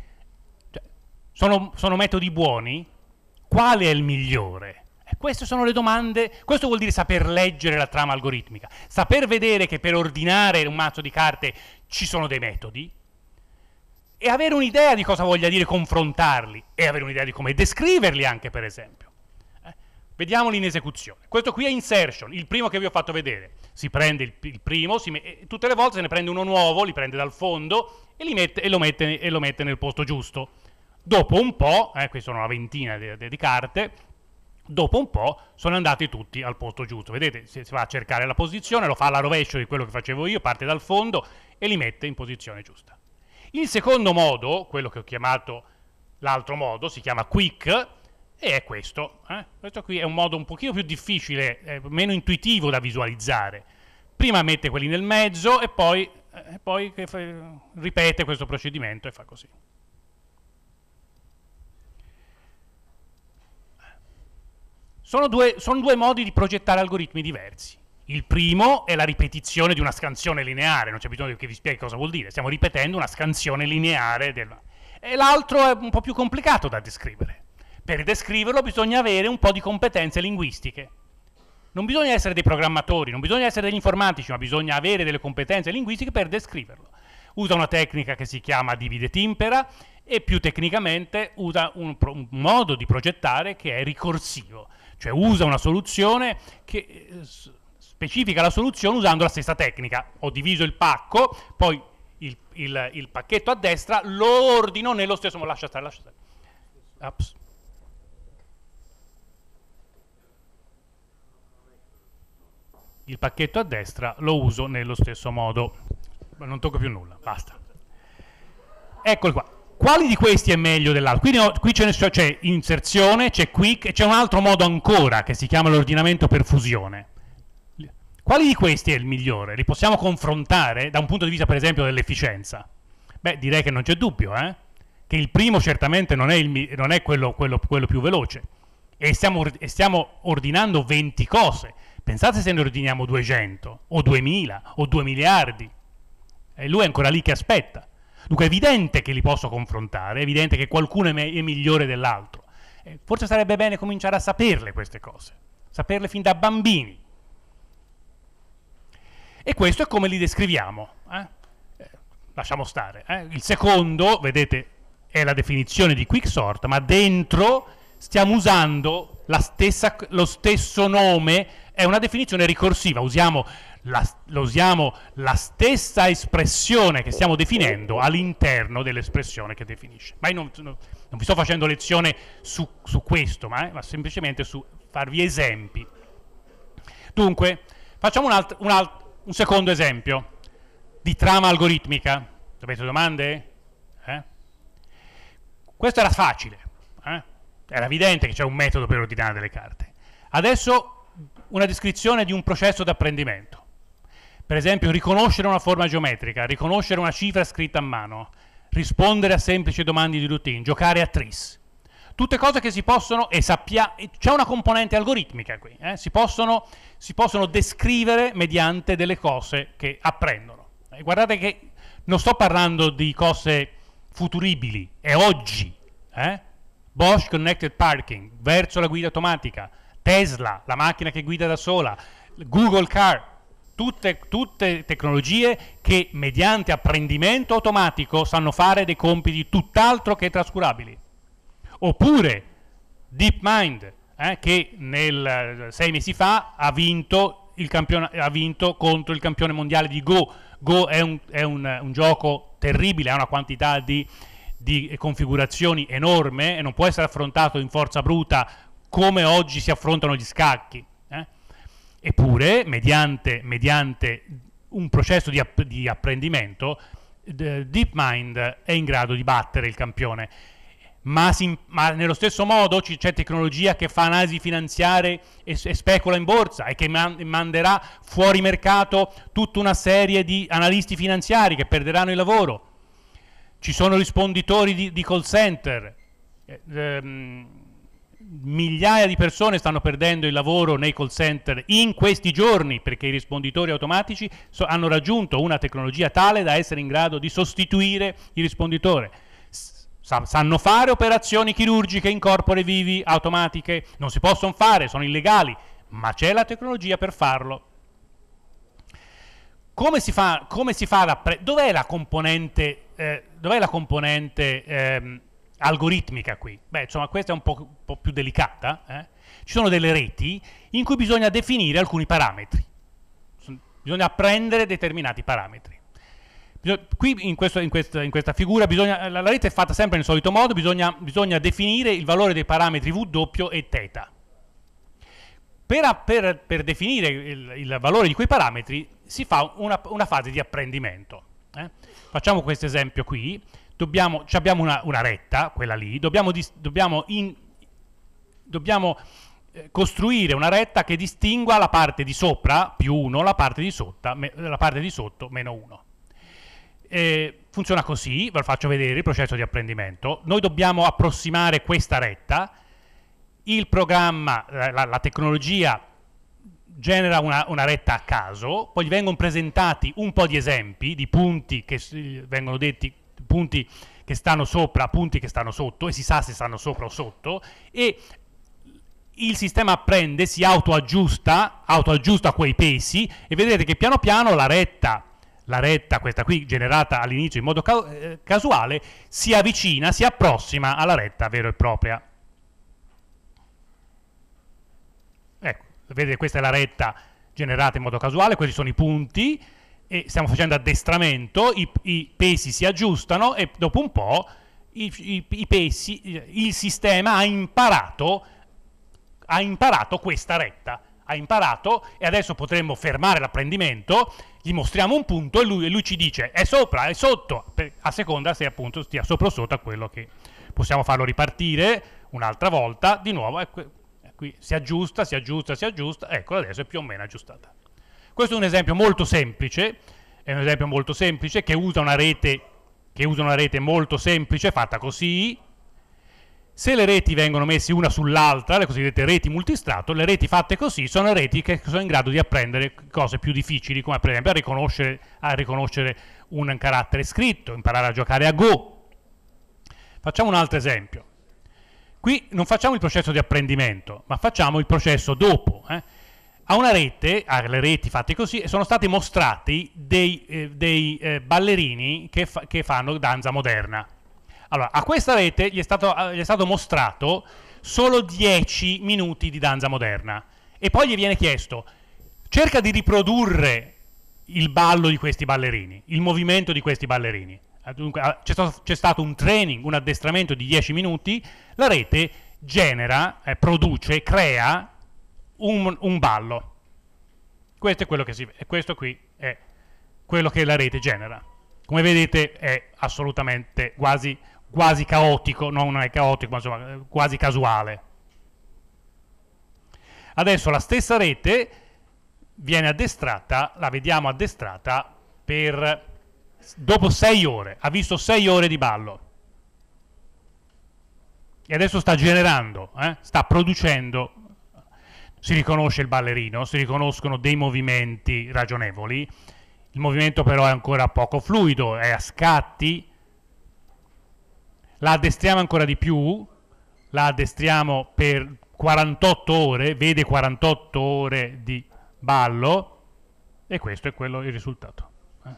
sono, sono metodi buoni? Quale è il migliore? Queste sono le domande, questo vuol dire saper leggere la trama algoritmica, saper vedere che per ordinare un mazzo di carte ci sono dei metodi e avere un'idea di cosa voglia dire confrontarli e avere un'idea di come descriverli anche per esempio. Eh? Vediamoli in esecuzione. Questo qui è insertion, il primo che vi ho fatto vedere. Si prende il, il primo, tutte le volte se ne prende uno nuovo, li prende dal fondo e, mette, e, lo mette, e lo mette nel posto giusto. Dopo un po', eh, qui sono una ventina di, di, di carte, dopo un po' sono andati tutti al posto giusto. Vedete, si, si, va a cercare la posizione, lo fa alla rovescio di quello che facevo io, parte dal fondo e li mette in posizione giusta. Il secondo modo, quello che ho chiamato l'altro modo, si chiama quick e è questo. Eh? Questo qui è un modo un pochino più difficile, eh, meno intuitivo da visualizzare. Prima mette quelli nel mezzo e poi, eh, poi ripete questo procedimento e fa così. Sono due, sono due modi di progettare algoritmi diversi. Il primo è la ripetizione di una scansione lineare, non c'è bisogno che vi spieghi cosa vuol dire, stiamo ripetendo una scansione lineare. Del... E l'altro è un po' più complicato da descrivere. Per descriverlo bisogna avere un po' di competenze linguistiche. Non bisogna essere dei programmatori, non bisogna essere degli informatici, ma bisogna avere delle competenze linguistiche per descriverlo. Usa una tecnica che si chiama divide timpera e più tecnicamente usa un, un modo di progettare che è ricorsivo cioè usa una soluzione che eh, specifica la soluzione usando la stessa tecnica. Ho diviso il pacco, poi il, il, il pacchetto a destra, lo ordino nello stesso modo. Lascia stare, lascia stare. Ups. Il pacchetto a destra lo uso nello stesso modo. non tocco più nulla, basta. Eccolo qua quali di questi è meglio dell'altro? Qui, ho, qui c'è, c'è, inserzione, c'è quick, e c'è un altro modo ancora che si chiama l'ordinamento per fusione. Quali di questi è il migliore? Li possiamo confrontare da un punto di vista, per esempio, dell'efficienza? Beh, direi che non c'è dubbio, eh? che il primo certamente non è, il, non è quello, quello, quello, più veloce. E stiamo, e stiamo ordinando 20 cose. Pensate se ne ordiniamo 200, o 2000, o 2 miliardi. E lui è ancora lì che aspetta. Dunque è evidente che li posso confrontare, è evidente che qualcuno è, me è migliore dell'altro. Eh, forse sarebbe bene cominciare a saperle queste cose, saperle fin da bambini. E questo è come li descriviamo. Eh? eh lasciamo stare. Eh? Il secondo, vedete, è la definizione di quicksort, ma dentro stiamo usando stessa, lo stesso nome, è una definizione ricorsiva, usiamo la, lo usiamo la stessa espressione che stiamo definendo all'interno dell'espressione che definisce. Ma io non, non, non, vi sto facendo lezione su, su questo, ma, eh, ma, semplicemente su farvi esempi. Dunque, facciamo un, alt, un, alt, un secondo esempio di trama algoritmica. Avete domande? Eh? Questo era facile, eh? era evidente che c'è un metodo per ordinare delle carte. Adesso una descrizione di un processo d'apprendimento. Per esempio, riconoscere una forma geometrica, riconoscere una cifra scritta a mano, rispondere a semplici domande di routine, giocare a tris. Tutte cose che si possono, e sappiamo, c'è una componente algoritmica qui, eh? si, possono, si possono descrivere mediante delle cose che apprendono. E guardate che non sto parlando di cose futuribili, è oggi. Eh? Bosch Connected Parking, verso la guida automatica, Tesla, la macchina che guida da sola, Google Car, Tutte, tutte, tecnologie che mediante apprendimento automatico sanno fare dei compiti tutt'altro che trascurabili. Oppure DeepMind, eh, che nel, sei mesi fa ha vinto, ha vinto, contro il campione mondiale di Go. Go è un, è un, un gioco terribile, ha una quantità di, di configurazioni enorme e non può essere affrontato in forza bruta come oggi si affrontano gli scacchi Eppure, mediante, mediante un processo di, app di apprendimento, DeepMind è in grado di battere il campione. Ma, si, ma, nello stesso modo c'è tecnologia che fa analisi finanziarie e, e specula in borsa e che man, manderà fuori mercato tutta una serie di analisti finanziari che perderanno il lavoro. Ci sono risponditori di, di call center. Eh, ehm, migliaia di persone stanno perdendo il lavoro nei call center in questi giorni perché i risponditori automatici so- hanno raggiunto una tecnologia tale da essere in grado di sostituire il risponditore. S- sanno fare operazioni chirurgiche in corpore vivi, automatiche, non si possono fare, sono illegali, ma c'è la tecnologia per farlo. Come si fa, come si fa la pre- dov'è la componente, eh, dov'è la componente ehm, algoritmica qui. Beh, insomma, questa è un po', un po più delicata. Eh? Ci sono delle reti in cui bisogna definire alcuni parametri. Bisogna prendere determinati parametri. qui in, questo, in, questa, in questa, figura bisogna, la, la, rete è fatta sempre nel solito modo, bisogna, bisogna definire il valore dei parametri W e θ. Per, per, per, definire il, il, valore di quei parametri si fa una, una fase di apprendimento. Eh? Facciamo questo esempio qui dobbiamo, abbiamo una, una, retta, quella lì, dobbiamo, dobbiamo, in, dobbiamo eh, costruire una retta che distingua la parte di sopra più 1, la parte di, sotto, la parte di sotto meno 1. funziona così, ve lo faccio vedere il processo di apprendimento. Noi dobbiamo approssimare questa retta, il programma, la, la tecnologia genera una, una, retta a caso, poi gli vengono presentati un po' di esempi di punti che vengono detti punti che stanno sopra, punti che stanno sotto e si sa se stanno sopra o sotto e il sistema apprende, si autoaggiusta, autoaggiusta quei pesi e vedrete che piano piano la retta, la retta questa qui generata all'inizio in modo ca eh, casuale, si avvicina, si approssima alla retta vera e propria. Ecco, vedete questa è la retta generata in modo casuale, questi sono i punti, e stiamo facendo addestramento, i, i pesi si aggiustano e dopo un po' i, i, i pesi, il sistema ha imparato, ha imparato questa retta ha imparato e adesso potremmo fermare l'apprendimento, gli mostriamo un punto e lui, e lui, ci dice è sopra, è sotto, a seconda se appunto stia sopra o sotto a quello che possiamo farlo ripartire un'altra volta, di nuovo, qui, si aggiusta, si aggiusta, si aggiusta, eccolo adesso è più o meno aggiustata. Questo è un esempio molto semplice, è un esempio molto semplice che usa una rete, usa una rete molto semplice fatta così. Se le reti vengono messe una sull'altra, le cosiddette reti multistrato, le reti fatte così sono reti che sono in grado di apprendere cose più difficili, come per esempio a riconoscere, a riconoscere un carattere scritto, imparare a giocare a Go. Facciamo un altro esempio. Qui non facciamo il processo di apprendimento, ma facciamo il processo dopo. Eh? a una rete, alle reti fatte così, sono stati mostrati dei, eh, dei eh, ballerini che, fa, che, fanno danza moderna. Allora, a questa rete gli è, stato, eh, gli è stato mostrato solo 10 minuti di danza moderna e poi gli viene chiesto cerca di riprodurre il ballo di questi ballerini, il movimento di questi ballerini. Dunque, ah, c'è, stato, c'è stato un training, un addestramento di 10 minuti, la rete genera, eh, produce, crea un, un ballo. Questo è quello che si vede, questo qui è quello che la rete genera. Come vedete è assolutamente quasi, quasi caotico, no, non è caotico, ma insomma eh, quasi casuale. Adesso la stessa rete viene addestrata, la vediamo addestrata per dopo 6 ore, ha visto 6 ore di ballo. E adesso sta generando, eh? sta producendo si riconosce il ballerino, si riconoscono dei movimenti ragionevoli, il movimento però è ancora poco fluido, è a scatti, la addestriamo ancora di più, la addestriamo per 48 ore, vede 48 ore di ballo e questo è quello il risultato. Eh.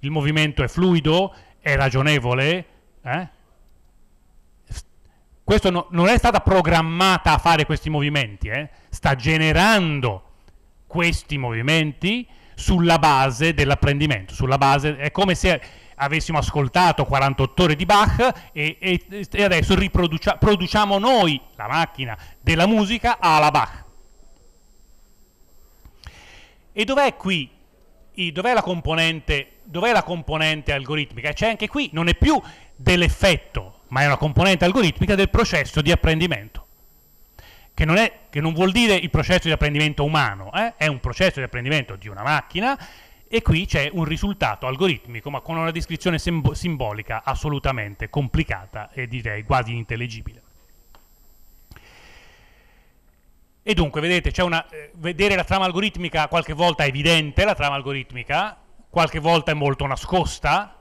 Il movimento è fluido, è ragionevole, eh? Questo no, non è stata programmata a fare questi movimenti, eh? sta generando questi movimenti sulla base dell'apprendimento, è come se avessimo ascoltato 48 ore di Bach e, e, e adesso produciamo noi, la macchina della musica, alla Bach. E dov'è qui? Dov'è la, dov la componente algoritmica? C'è anche qui, non è più dell'effetto, ma è una componente algoritmica del processo di apprendimento, che non, è, che non vuol dire il processo di apprendimento umano, eh? è un processo di apprendimento di una macchina e qui c'è un risultato algoritmico, ma con una descrizione simbolica assolutamente complicata e direi quasi intellegibile. E dunque, vedete, una, eh, vedere la trama algoritmica qualche volta è evidente, la trama algoritmica, qualche volta è molto nascosta,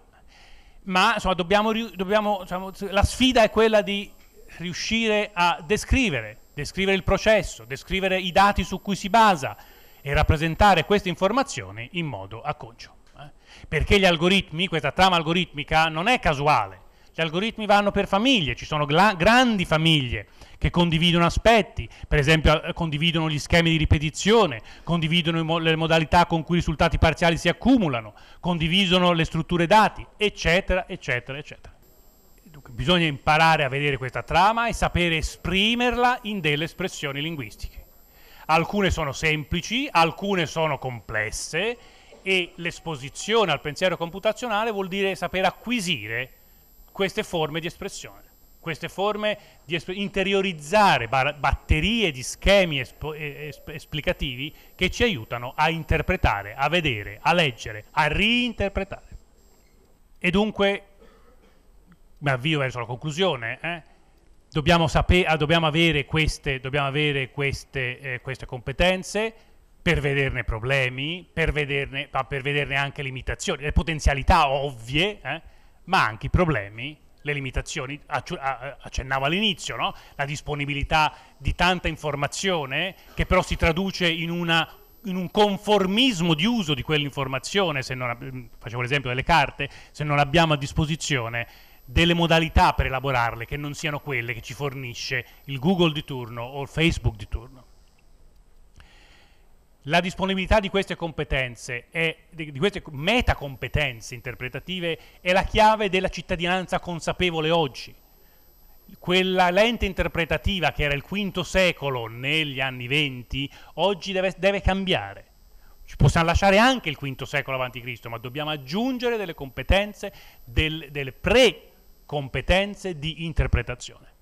ma insomma, dobbiamo, dobbiamo, diciamo, la sfida è quella di riuscire a descrivere, descrivere il processo, descrivere i dati su cui si basa e rappresentare queste informazioni in modo acconcio. Eh. Perché gli algoritmi, questa trama algoritmica non è casuale, gli algoritmi vanno per famiglie, ci sono grandi famiglie che condividono aspetti, per esempio eh, condividono gli schemi di ripetizione, condividono le modalità con cui i risultati parziali si accumulano, condividono le strutture dati, eccetera, eccetera, eccetera. Dunque, bisogna imparare a vedere questa trama e sapere esprimerla in delle espressioni linguistiche. Alcune sono semplici, alcune sono complesse e l'esposizione al pensiero computazionale vuol dire saper acquisire queste forme di espressione queste forme di esp- interiorizzare bar- batterie di schemi espo- esp- esplicativi che ci aiutano a interpretare, a vedere, a leggere, a reinterpretare. E dunque, mi avvio verso la conclusione, eh, dobbiamo, sape- ah, dobbiamo, avere, queste, dobbiamo avere queste, eh, queste competenze per vederne problemi, per vederne, per vederne, anche limitazioni, le potenzialità ovvie, eh, ma anche i problemi le limitazioni, eh, accennavo all'inizio, no? la disponibilità di tanta informazione che però si traduce in, una, in un conformismo di uso di quell'informazione, non, mm, facevo l'esempio delle carte, se non abbiamo a disposizione delle modalità per elaborarle che non siano quelle che ci fornisce il Google di turno o il Facebook di turno la disponibilità di queste competenze e di queste metacompetenze interpretative è la chiave della cittadinanza consapevole oggi. Quella lente interpretativa che era il V secolo negli anni venti, oggi deve, deve cambiare. Ci possiamo lasciare anche il V secolo avanti Cristo, ma dobbiamo aggiungere delle competenze, del, delle pre-competenze di interpretazione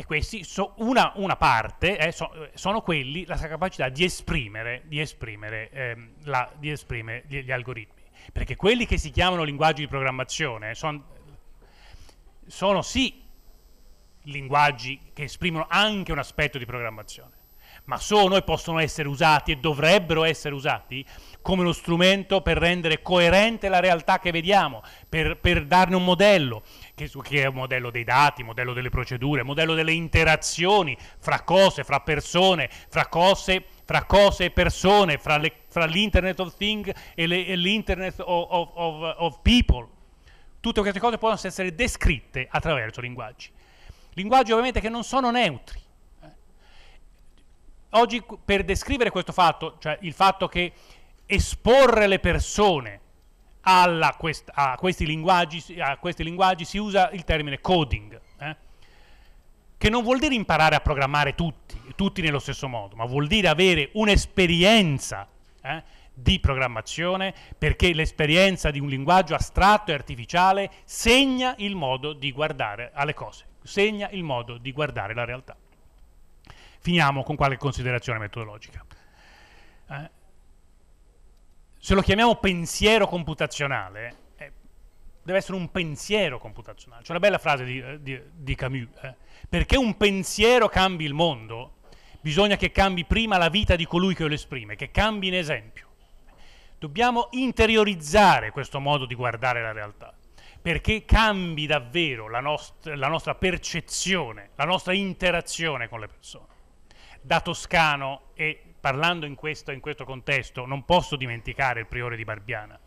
e questi, so, una, una, parte, eh, so, eh, sono quelli, la capacità di esprimere, di esprimere, ehm, la, di esprimere gli, gli, algoritmi. Perché quelli che si chiamano linguaggi di programmazione son, sono sì linguaggi che esprimono anche un aspetto di programmazione, ma sono e possono essere usati e dovrebbero essere usati come uno strumento per rendere coerente la realtà che vediamo, per, per darne un modello, che, che è un modello dei dati, modello delle procedure, modello delle interazioni fra cose, fra persone, fra cose, fra cose e persone, fra, le, fra l'Internet of Things e, le, e l'Internet of, of, of, of People. Tutte queste cose possono essere descritte attraverso linguaggi. Linguaggi ovviamente che non sono neutri. Oggi per descrivere questo fatto, cioè il fatto che esporre le persone quest a, questi a, questi linguaggi, si usa il termine coding, eh? che non vuol dire imparare a programmare tutti, tutti nello stesso modo, ma vuol dire avere un'esperienza eh, di programmazione perché l'esperienza di un linguaggio astratto e artificiale segna il modo di guardare alle cose, segna il modo di guardare la realtà. Finiamo con qualche considerazione metodologica. Eh, se lo chiamiamo pensiero computazionale, eh, deve essere un pensiero computazionale. C'è una bella frase di, eh, di, di Camus. Eh. Perché un pensiero cambi il mondo, bisogna che cambi prima la vita di colui che lo esprime, che cambi in esempio. Dobbiamo interiorizzare questo modo di guardare la realtà, perché cambi davvero la, nost la nostra percezione, la nostra interazione con le persone. Da toscano e parlando in questo, in questo contesto, non posso dimenticare il priore di Barbiana.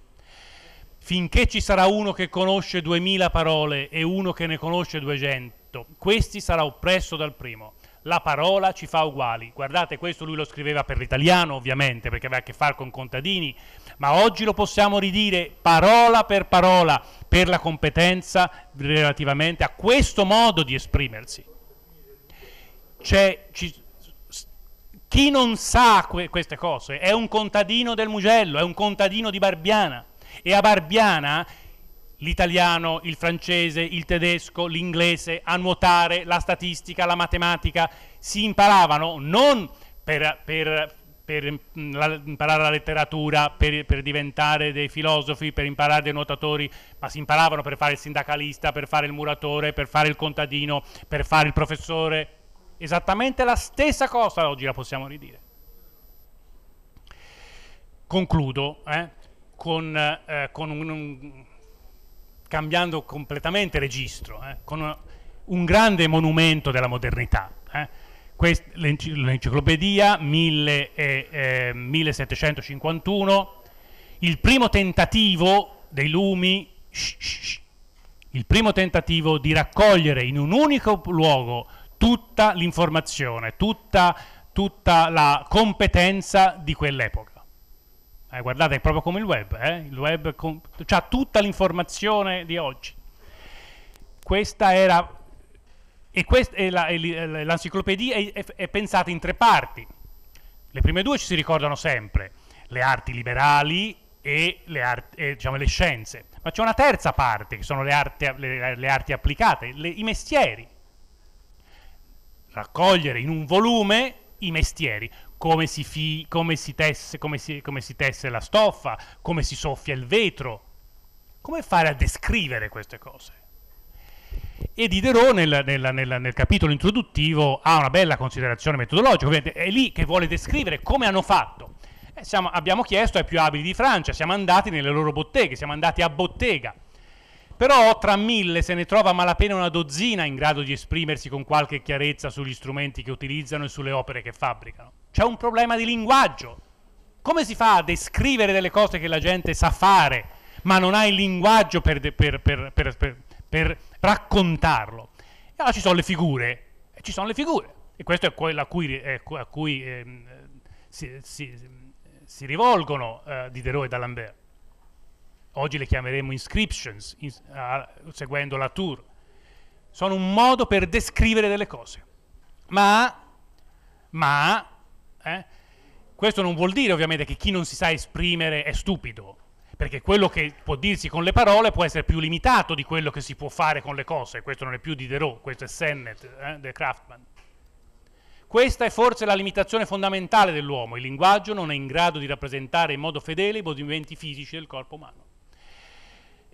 Finché ci sarà uno che conosce duemila parole e uno che ne conosce duecento, questi sarà oppresso dal primo la parola ci fa uguali. Guardate, questo lui lo scriveva per l'italiano, ovviamente, perché aveva a che fare con contadini, ma oggi lo possiamo ridire parola per parola per la competenza relativamente a questo modo di esprimersi. Ci, chi non sa que- queste cose è un contadino del Mugello, è un contadino di Barbiana. E a Barbiana l'italiano, il francese, il tedesco, l'inglese, a nuotare, la statistica, la matematica, si imparavano non per, per, per mm, la, imparare la letteratura, per, per, diventare dei filosofi, per imparare dei nuotatori, ma si imparavano per fare il sindacalista, per fare il muratore, per fare il contadino, per fare il professore. Esattamente la stessa cosa oggi la possiamo ridire. Concludo eh, con, eh, con un, un, cambiando completamente registro, eh, con un, un, grande monumento della modernità. Eh. l'enciclopedia 1751, eh, il primo tentativo dei lumi, shh, shh, il primo tentativo di raccogliere in un unico luogo tutta l'informazione, tutta, tutta, la competenza di quell'epoca. Eh, guardate, è proprio come il web, eh? il web ha tutta l'informazione di oggi. Questa era... E l'enciclopedia è, è, è pensata in tre parti. Le prime due ci si ricordano sempre, le arti liberali e le, arti, e, diciamo, le scienze. Ma c'è una terza parte, che sono le arti, le, le arti applicate, i mestieri raccogliere in un volume i mestieri, come si, fi, come si, tesse, come si, come si tesse la stoffa, come si soffia il vetro. Come fare a descrivere queste cose? E Diderot nel, nel, nel, nel, capitolo introduttivo ha una bella considerazione metodologica, è lì che vuole descrivere come hanno fatto. Eh, siamo, abbiamo chiesto ai più abili di Francia, siamo andati nelle loro botteghe, siamo andati a bottega però tra mille se ne trova malapena una dozzina in grado di esprimersi con qualche chiarezza sugli strumenti che utilizzano e sulle opere che fabbricano. C'è un problema di linguaggio. Come si fa a descrivere delle cose che la gente sa fare, ma non ha il linguaggio per, de- per, per, per raccontarlo? E allora ci sono le figure. E ci sono le figure. E questo è quello a cui, eh, a cui eh, si, si, si, rivolgono eh, Diderot e D'Alembert oggi le chiameremo inscriptions, in, uh, seguendo la tour, sono un modo per descrivere delle cose. Ma, ma eh, questo non vuol dire ovviamente che chi non si sa esprimere è stupido, perché quello che può dirsi con le parole può essere più limitato di quello che si può fare con le cose. Questo non è più Diderot, questo è Sennett, eh, del Craftman. Questa è forse la limitazione fondamentale dell'uomo, il linguaggio non è in grado di rappresentare in modo fedele i movimenti fisici del corpo umano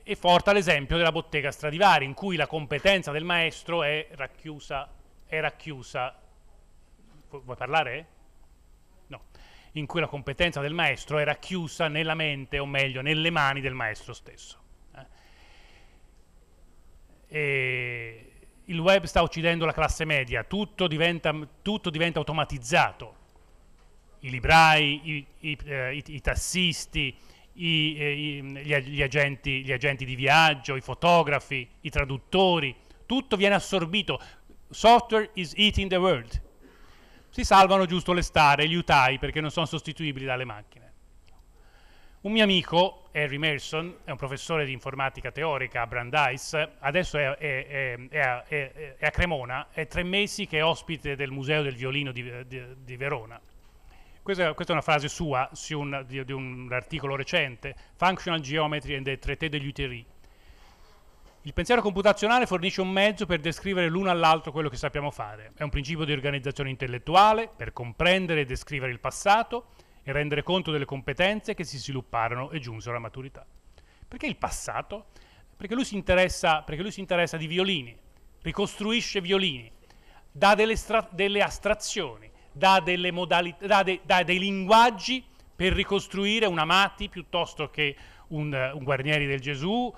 e porta l'esempio della bottega Stradivari, in cui la competenza del maestro è racchiusa, è racchiusa vuoi parlare? No, in cui la competenza del maestro è racchiusa nella mente, o meglio, nelle mani del maestro stesso. Eh? il web sta uccidendo la classe media, tutto diventa, tutto diventa automatizzato, i librai, i, i, eh, i, i tassisti, i, eh, i, gli, agenti, gli agenti di viaggio, i fotografi, i traduttori, tutto viene assorbito. Software is eating the world. Si salvano giusto le stare, gli utai, perché non sono sostituibili dalle macchine. Un mio amico, Harry Merson, è un professore di informatica teorica a Brandeis, adesso è, è, è, è a Cremona, è tre mesi che è ospite del Museo del Violino di, di, di Verona questa, questa, è una frase sua un, di, di, un articolo recente, Functional Geometry and the Traité de Lutherie. Il pensiero computazionale fornisce un mezzo per descrivere l'uno all'altro quello che sappiamo fare. È un principio di organizzazione intellettuale per comprendere e descrivere il passato e rendere conto delle competenze che si svilupparono e giunsero alla maturità. Perché il passato? Perché lui si interessa, lui si interessa di violini, ricostruisce violini, dà delle, delle astrazioni, dà, modalità, dà, de, dà dei linguaggi per ricostruire un Amati piuttosto che un, un Guarnieri del Gesù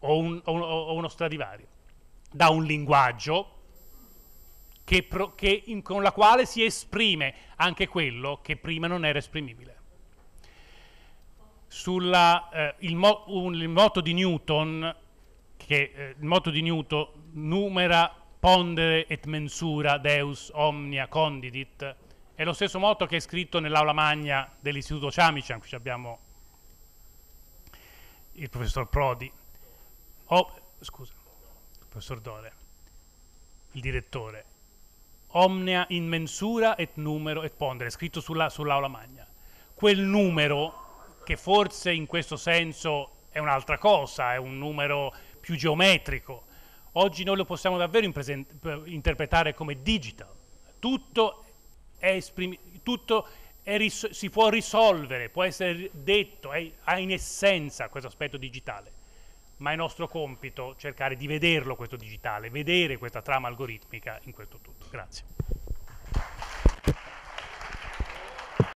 o, un, o, o uno Stradivari. Dà un linguaggio che pro, che in, con la quale si esprime anche quello che prima non era esprimibile. Sulla, eh, il, mo, un, il, moto di Newton, che eh, il moto di Newton numera pondere et mensura Deus omnia condidit, è lo stesso motto che è scritto nell'aula magna dell'istituto Ciamiciam, qui abbiamo il professor Prodi, oh, scusa, il professor Dore, il direttore, omnia in mensura et numero et pondere, scritto sull'aula magna. Quel numero, che forse in questo senso è un'altra cosa, è un numero più geometrico, Oggi noi lo possiamo davvero interpretare come digital. Tutto, è tutto è si può risolvere, può essere detto, ha in essenza questo aspetto digitale. Ma è nostro compito cercare di vederlo questo digitale, vedere questa trama algoritmica in questo tutto. Grazie.